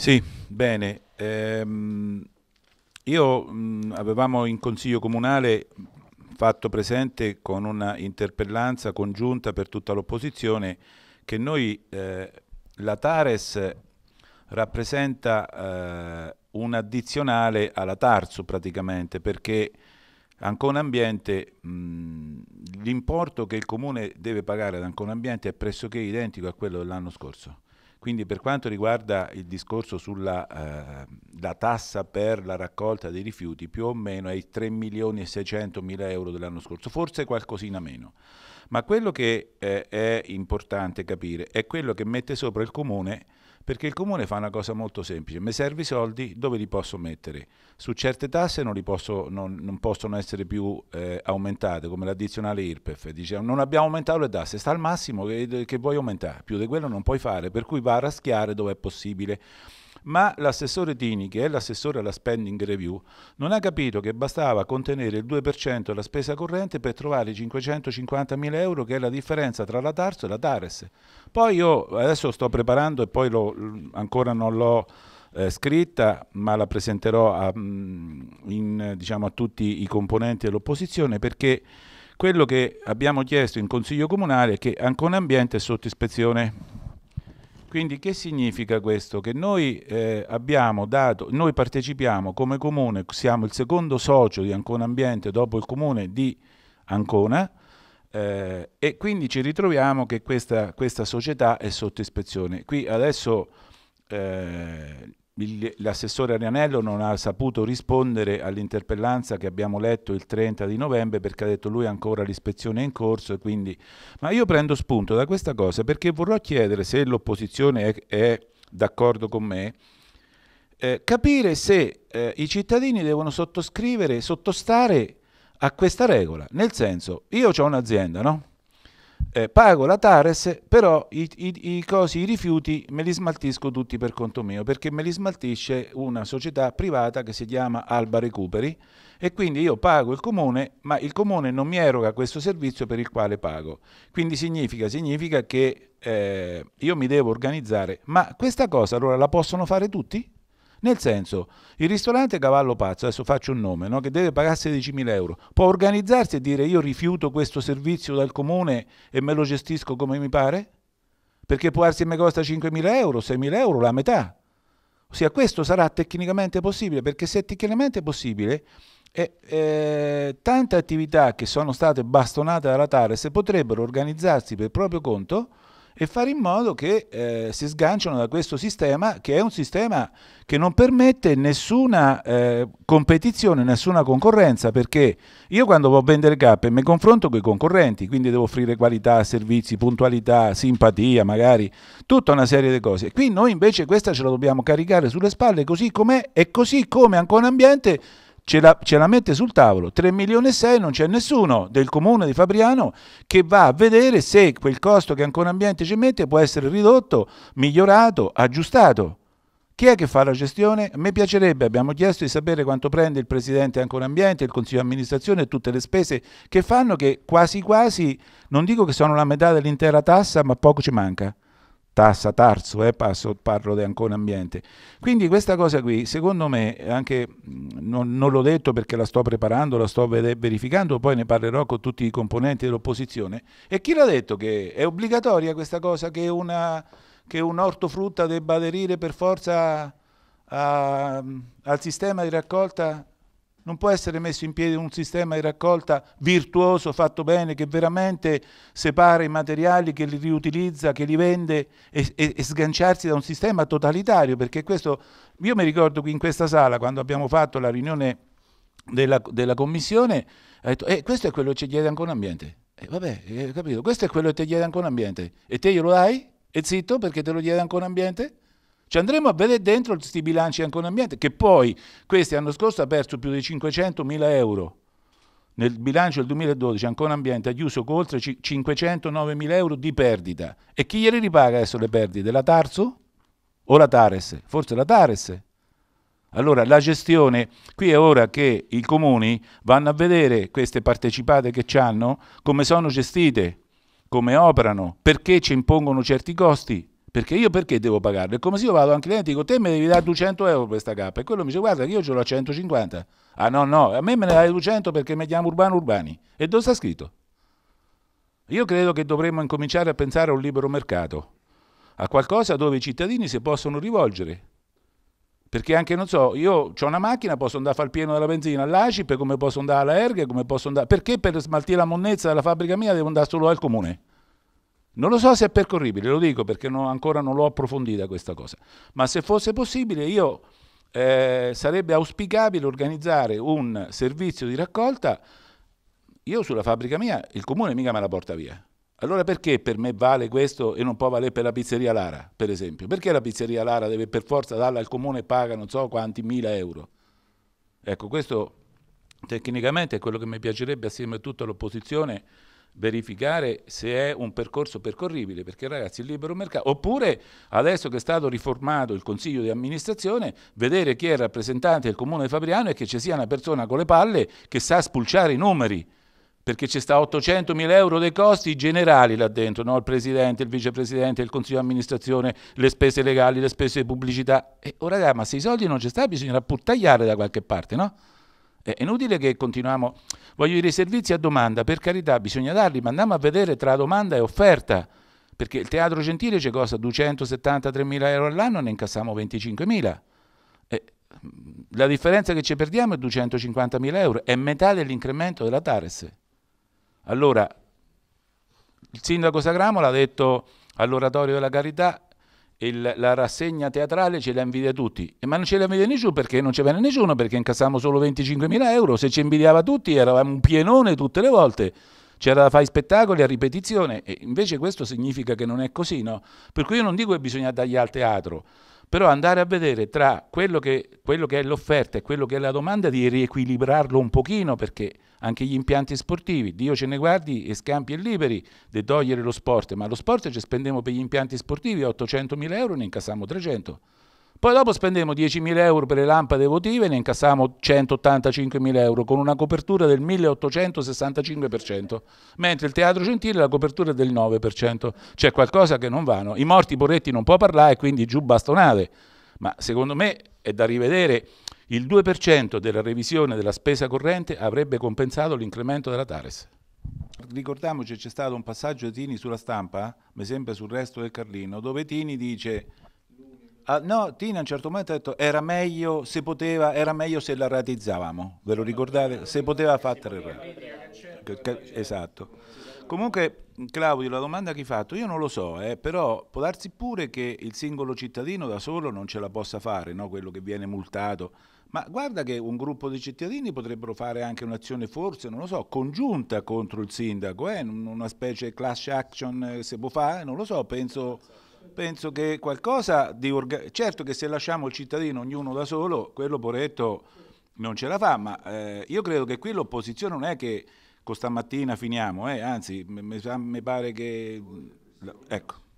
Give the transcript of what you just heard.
Sì, bene. Ehm, io mh, avevamo in Consiglio Comunale fatto presente con una interpellanza congiunta per tutta l'opposizione che noi, eh, la Tares rappresenta eh, un addizionale alla Tarsu praticamente perché Ancona Ambiente, l'importo che il Comune deve pagare ad Ancona Ambiente è pressoché identico a quello dell'anno scorso quindi per quanto riguarda il discorso sulla eh, tassa per la raccolta dei rifiuti, più o meno è i 3 milioni e 600 mila euro dell'anno scorso, forse qualcosina meno. Ma quello che eh, è importante capire è quello che mette sopra il comune perché il comune fa una cosa molto semplice, mi serve i soldi dove li posso mettere? Su certe tasse non, posso, non, non possono essere più eh, aumentate, come l'addizionale IRPEF, dice non abbiamo aumentato le tasse, sta al massimo che, che vuoi aumentare, più di quello non puoi fare, per cui va a raschiare dove è possibile. Ma l'assessore Tini, che è l'assessore alla spending review, non ha capito che bastava contenere il 2% della spesa corrente per trovare i 550.000 euro, che è la differenza tra la Tarso e la Tares. Poi io adesso sto preparando e poi lo, ancora non l'ho eh, scritta, ma la presenterò a, mm, in, diciamo, a tutti i componenti dell'opposizione perché quello che abbiamo chiesto in Consiglio Comunale è che Ancona Ambiente è sotto ispezione. Quindi che significa questo? Che noi, eh, dato, noi partecipiamo come comune, siamo il secondo socio di Ancona Ambiente dopo il comune di Ancona, eh, e quindi ci ritroviamo che questa, questa, società è sotto ispezione. Qui adesso eh, L'assessore Arianello non ha saputo rispondere all'interpellanza che abbiamo letto il 30 di novembre perché ha detto lui ancora l'ispezione è in corso quindi... Ma io prendo spunto da questa cosa perché vorrò chiedere se l'opposizione è, è d'accordo con me, eh, capire se eh, i cittadini devono sottoscrivere, sottostare a questa regola. Nel senso, io ho un'azienda, no? eh, pago la Tares, però i, i, i, cosi, i rifiuti me li smaltisco tutti per conto mio, perché me li smaltisce una società privata che si chiama Alba Recuperi e quindi io pago il comune, ma il comune non mi eroga questo servizio per il quale pago. Quindi significa, significa che eh, io mi devo organizzare, ma questa cosa allora la possono fare tutti? Nel senso, il ristorante Cavallo Pazzo, adesso faccio un nome, no? che deve pagare 16.000 euro, può organizzarsi e dire io rifiuto questo servizio dal comune e me lo gestisco come mi pare? Perché può darsi che mi costa 5.000 euro, 6.000 euro, la metà. Ossia, questo sarà tecnicamente possibile, perché se è tecnicamente possibile, e, eh, eh, tante attività che sono state bastonate dalla Tares potrebbero organizzarsi per proprio conto e fare in modo che eh, si sganciano da questo sistema che è un sistema che non permette nessuna eh, competizione, nessuna concorrenza, perché io quando vado vendere cappe mi confronto con i concorrenti, quindi devo offrire qualità, servizi, puntualità, simpatia, magari tutta una serie di cose. Qui noi invece questa ce la dobbiamo caricare sulle spalle così com'è e così come ancora Ambiente ce la, ce la mette sul tavolo, 3 milioni e 6 non c'è nessuno del comune di Fabriano che va a vedere se quel costo che ancora ambiente ci mette può essere ridotto, migliorato, aggiustato. Chi è che fa la gestione? A me piacerebbe, abbiamo chiesto di sapere quanto prende il Presidente Ancora Ambiente, il Consiglio di Amministrazione e tutte le spese che fanno che quasi quasi, non dico che sono la metà dell'intera tassa, ma poco ci manca tassa Tarso, eh, passo, parlo di ancora Ambiente. Quindi questa cosa qui, secondo me, anche non, non l'ho detto perché la sto preparando, la sto verificando, poi ne parlerò con tutti i componenti dell'opposizione. E chi l'ha detto che è obbligatoria questa cosa che, una, che un ortofrutta debba aderire per forza a, a, al sistema di raccolta non può essere messo in piedi un sistema di raccolta virtuoso, fatto bene, che veramente separa i materiali, che li riutilizza, che li vende e, e, e sganciarsi da un sistema totalitario, perché questo, io mi ricordo qui in questa sala, quando abbiamo fatto la riunione della, della commissione, ha detto, eh, questo è quello che ci chiede anche un ambiente. Eh, vabbè, eh, capito, questo è quello che ti chiede anche un ambiente. E te glielo dai? E zitto perché te lo chiede anche un ambiente? Ci andremo a vedere dentro questi bilanci anche un ambiente, che poi questi l'anno scorso ha perso più di 500 mila euro. Nel bilancio del 2012 Ancona Ambiente ha chiuso con oltre 509 mila euro di perdita. E chi glieli ripaga adesso le perdite? La Tarso o la Tares? Forse la Tares. Allora la gestione, qui è ora che i comuni vanno a vedere queste partecipate che ci hanno, come sono gestite, come operano, perché ci impongono certi costi, perché io perché devo pagarlo? È come se io vado a un cliente e dico te mi devi dare 200 euro per questa cappa e quello mi dice guarda che io ce l'ho a 150. Ah no no, a me me ne dai 200 perché mi chiamo Urbano Urbani. E dove sta scritto? Io credo che dovremmo incominciare a pensare a un libero mercato, a qualcosa dove i cittadini si possono rivolgere. Perché anche, non so, io ho una macchina, posso andare a fare il pieno della benzina all'ACIP, come posso andare alla Erga, come posso andare... Perché per smaltire la monnezza della fabbrica mia devo andare solo al comune? Non lo so se è percorribile, lo dico perché no, ancora non l'ho approfondita questa cosa, ma se fosse possibile io eh, sarebbe auspicabile organizzare un servizio di raccolta, io sulla fabbrica mia il comune mica me la porta via. Allora perché per me vale questo e non può valere per la pizzeria Lara, per esempio? Perché la pizzeria Lara deve per forza darla al comune e paga non so quanti mila euro? Ecco, questo tecnicamente è quello che mi piacerebbe assieme a tutta l'opposizione verificare se è un percorso percorribile, perché ragazzi il libero mercato, oppure adesso che è stato riformato il consiglio di amministrazione, vedere chi è il rappresentante del comune di Fabriano e che ci sia una persona con le palle che sa spulciare i numeri, perché ci sta 800 mila euro dei costi generali là dentro, no? il presidente, il vicepresidente, il consiglio di amministrazione, le spese legali, le spese di pubblicità, e ora ragazzi, ma se i soldi non ci stanno bisognerà pur tagliare da qualche parte, no? È inutile che continuiamo Voglio dire, i servizi a domanda, per carità, bisogna darli, ma andiamo a vedere tra domanda e offerta. Perché il teatro gentile ci costa 273.000 euro all'anno ne incassiamo 25.000. Eh, mm, la differenza che ci perdiamo è 250.000 euro, è metà dell'incremento della Tares. Allora, il sindaco Sagramola ha detto all'oratorio della carità il, la rassegna teatrale ce la invidia tutti, ma non ce la invidia nessuno perché non ce venne nessuno, perché incassammo solo 25.000 euro, se ci invidiava tutti eravamo un pienone tutte le volte, c'era da fare spettacoli a ripetizione, e invece questo significa che non è così, no? Per cui io non dico che bisogna tagliare al teatro, però andare a vedere tra quello che, quello che è l'offerta e quello che è la domanda, di riequilibrarlo un pochino, perché anche gli impianti sportivi, Dio ce ne guardi e scampi e liberi di togliere lo sport, ma lo sport ci spendiamo per gli impianti sportivi 800 mila euro, ne incassiamo 300. Poi dopo spendemmo 10.000 euro per le lampade votive e ne incassavamo 185.000 euro con una copertura del 1865%, mentre il Teatro Gentile la copertura è del 9%. C'è qualcosa che non vanno. I morti Borretti non può parlare, quindi giù bastonate. Ma secondo me è da rivedere. Il 2% della revisione della spesa corrente avrebbe compensato l'incremento della Tares. Ricordiamoci che c'è stato un passaggio di Tini sulla stampa, eh, mi sembra sul resto del Carlino, dove Tini dice Ah, no, Tina a un certo momento ha detto era meglio se poteva, era meglio se la ratizzavamo, ve lo ricordate? Se poteva fare tre rate. Esatto. Comunque, Claudio, la domanda che hai fatto, io non lo so, eh, però può darsi pure che il singolo cittadino da solo non ce la possa fare, no? quello che viene multato. Ma guarda che un gruppo di cittadini potrebbero fare anche un'azione forse, non lo so, congiunta contro il sindaco, eh? una specie di clash action eh, se può fare, non lo so, penso penso che qualcosa di... Orga... Certo che se lasciamo il cittadino ognuno da solo, quello poretto non ce la fa, ma eh, io credo che qui l'opposizione non è che con stamattina finiamo, eh, anzi mi pare che... Ecco.